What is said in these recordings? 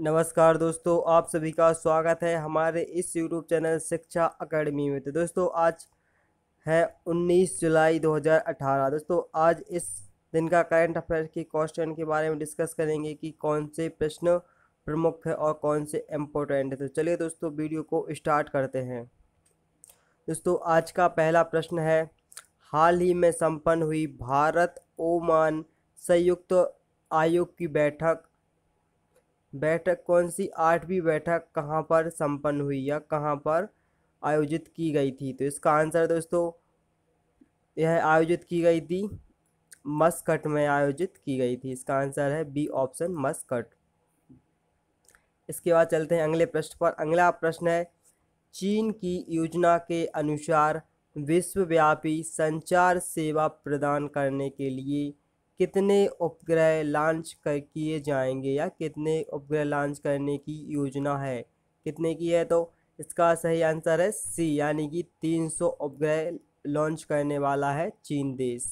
नमस्कार दोस्तों आप सभी का स्वागत है हमारे इस यूट्यूब चैनल शिक्षा अकेडमी में तो दोस्तों आज है 19 जुलाई 2018 दोस्तों आज इस दिन का करंट अफेयर के क्वेश्चन के बारे में डिस्कस करेंगे कि कौन से प्रश्न प्रमुख है और कौन से इम्पोर्टेंट है तो चलिए दोस्तों वीडियो को स्टार्ट करते हैं दोस्तों आज का पहला प्रश्न है हाल ही में संपन्न हुई भारत ओमान संयुक्त आयोग की बैठक बैठक कौन सी आठवीं बैठक कहाँ पर संपन्न हुई या कहाँ पर आयोजित की गई थी तो इसका आंसर दोस्तों यह आयोजित की गई थी मस्कट में आयोजित की गई थी इसका आंसर है बी ऑप्शन मस्कट इसके बाद चलते हैं अगले प्रश्न पर अगला प्रश्न है चीन की योजना के अनुसार विश्वव्यापी संचार सेवा प्रदान करने के लिए कितने उपग्रह लॉन्च कर किए जाएंगे या कितने उपग्रह लॉन्च करने की योजना है कितने की है तो इसका सही आंसर है सी यानी कि 300 उपग्रह लॉन्च करने वाला है चीन देश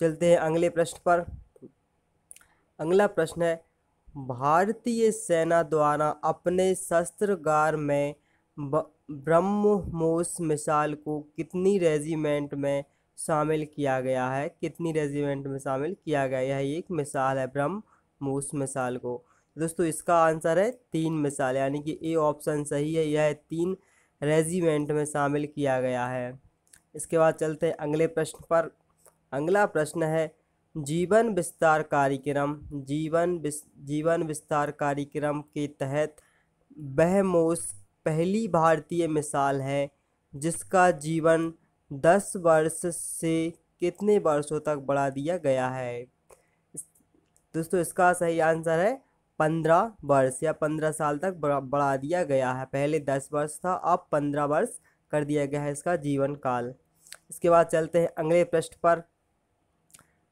चलते हैं अगले प्रश्न पर अगला प्रश्न है भारतीय सेना द्वारा अपने शस्त्रगार में ब्रह्मोस मिसाइल को कितनी रेजिमेंट में शामिल किया गया है कितनी रेजिमेंट में शामिल किया गया यह एक मिसाल है ब्रह्म मूस मिसाल को दोस्तों इसका आंसर है तीन मिसाल यानी कि ए ऑप्शन सही है यह तीन रेजिमेंट में शामिल किया गया है इसके बाद चलते हैं अगले प्रश्न पर अगला प्रश्न है जीवन विस्तार कार्यक्रम जीवन जीवन विस्तार कार्यक्रम के तहत बहमोस पहली भारतीय मिसाल है जिसका जीवन दस वर्ष से कितने वर्षों तक बढ़ा दिया गया है दोस्तों इसका सही आंसर है पंद्रह वर्ष या पंद्रह साल तक बढ़ा दिया गया है पहले दस वर्ष था अब पंद्रह वर्ष कर दिया गया है इसका जीवन काल इसके बाद चलते हैं अगले प्रश्न पर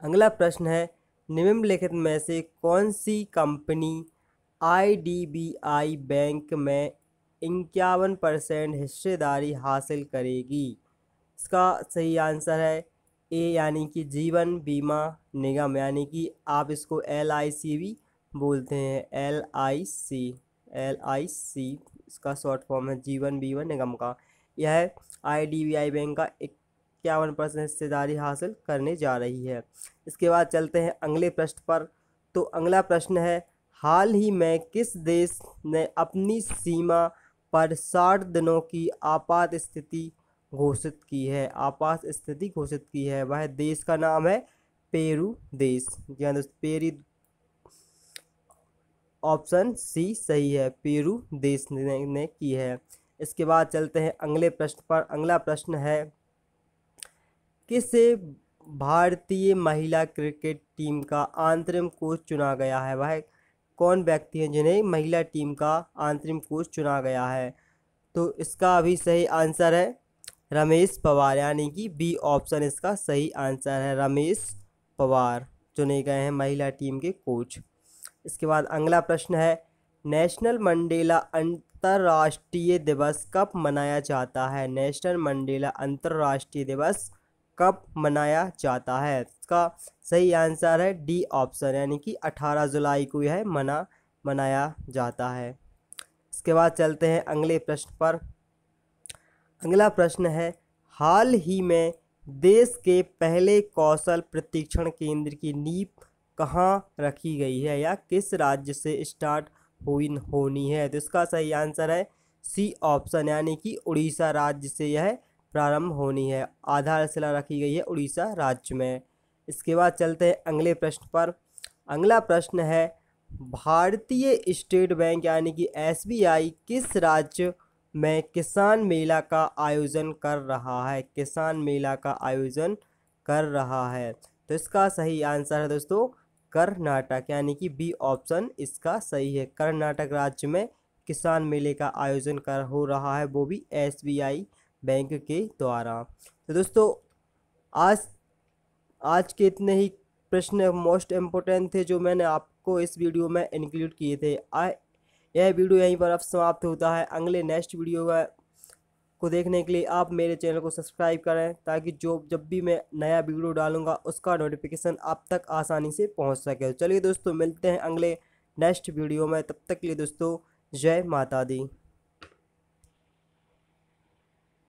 अगला प्रश्न है निम्नलिखित में से कौन सी कंपनी आईडीबीआई बैंक में इक्यावन परसेंट हिस्सेदारी हासिल करेगी इसका सही आंसर है ए यानी कि जीवन बीमा निगम यानी कि आप इसको एल आई सी भी बोलते हैं L I C L I सी इसका शॉर्ट फॉर्म है जीवन बीमा निगम का यह I D B I bank का इक्यावन परसेंट हिस्सेदारी हासिल करने जा रही है इसके बाद चलते हैं अगले प्रश्न पर तो अगला प्रश्न है हाल ही में किस देश ने अपनी सीमा पर साठ दिनों की आपात स्थिति घोषित की है आपात स्थिति घोषित की है वह देश का नाम है पेरू देश जी हाँ पेरी ऑप्शन सी सही है पेरू देश ने, ने की है इसके बाद चलते हैं अगले प्रश्न पर अगला प्रश्न है किस भारतीय महिला क्रिकेट टीम का अंतरिम कोच चुना गया है वह कौन व्यक्ति हैं जिन्हें महिला टीम का अंतरिम कोच चुना गया है तो इसका अभी सही आंसर है रमेश पवार यानी कि बी ऑप्शन इसका सही आंसर है रमेश पवार चुने गए हैं महिला टीम के कोच इसके बाद अगला प्रश्न है नेशनल मंडेला अंतर्राष्ट्रीय दिवस कब मनाया जाता है नेशनल मंडेला अंतर्राष्ट्रीय दिवस कब मनाया जाता है इसका सही आंसर है डी ऑप्शन यानी कि 18 जुलाई को यह मना मनाया जाता है इसके बाद चलते हैं अगले प्रश्न पर अगला प्रश्न है हाल ही में देश के पहले कौशल प्रतिक्षण केंद्र की नींव कहाँ रखी गई है या किस राज्य से स्टार्ट हुई होनी है तो इसका सही आंसर है सी ऑप्शन यानी कि उड़ीसा राज्य से यह प्रारंभ होनी है आधारशिला रखी गई है उड़ीसा राज्य में इसके बाद चलते हैं अगले प्रश्न पर अगला प्रश्न है भारतीय स्टेट बैंक यानी कि एसबीआई किस राज्य में किसान मेला का आयोजन कर रहा है किसान मेला का आयोजन कर रहा है तो इसका सही आंसर है दोस्तों कर्नाटक यानी कि बी ऑप्शन इसका सही है कर्नाटक राज्य में किसान मेले का आयोजन कर हो रहा है वो भी एसबीआई बैंक के द्वारा तो दोस्तों आज आज के इतने ही प्रश्न मोस्ट इम्पोर्टेंट थे जो मैंने आपको इस वीडियो में इंक्लूड किए थे आई यह वीडियो यहीं पर अब समाप्त होता है अगले नेक्स्ट वीडियो को देखने के लिए आप मेरे चैनल को सब्सक्राइब करें ताकि जो जब भी मैं नया वीडियो डालूंगा उसका नोटिफिकेशन आप तक आसानी से पहुंच सके चलिए दोस्तों मिलते हैं अगले नेक्स्ट वीडियो में तब तक के लिए दोस्तों जय माता दी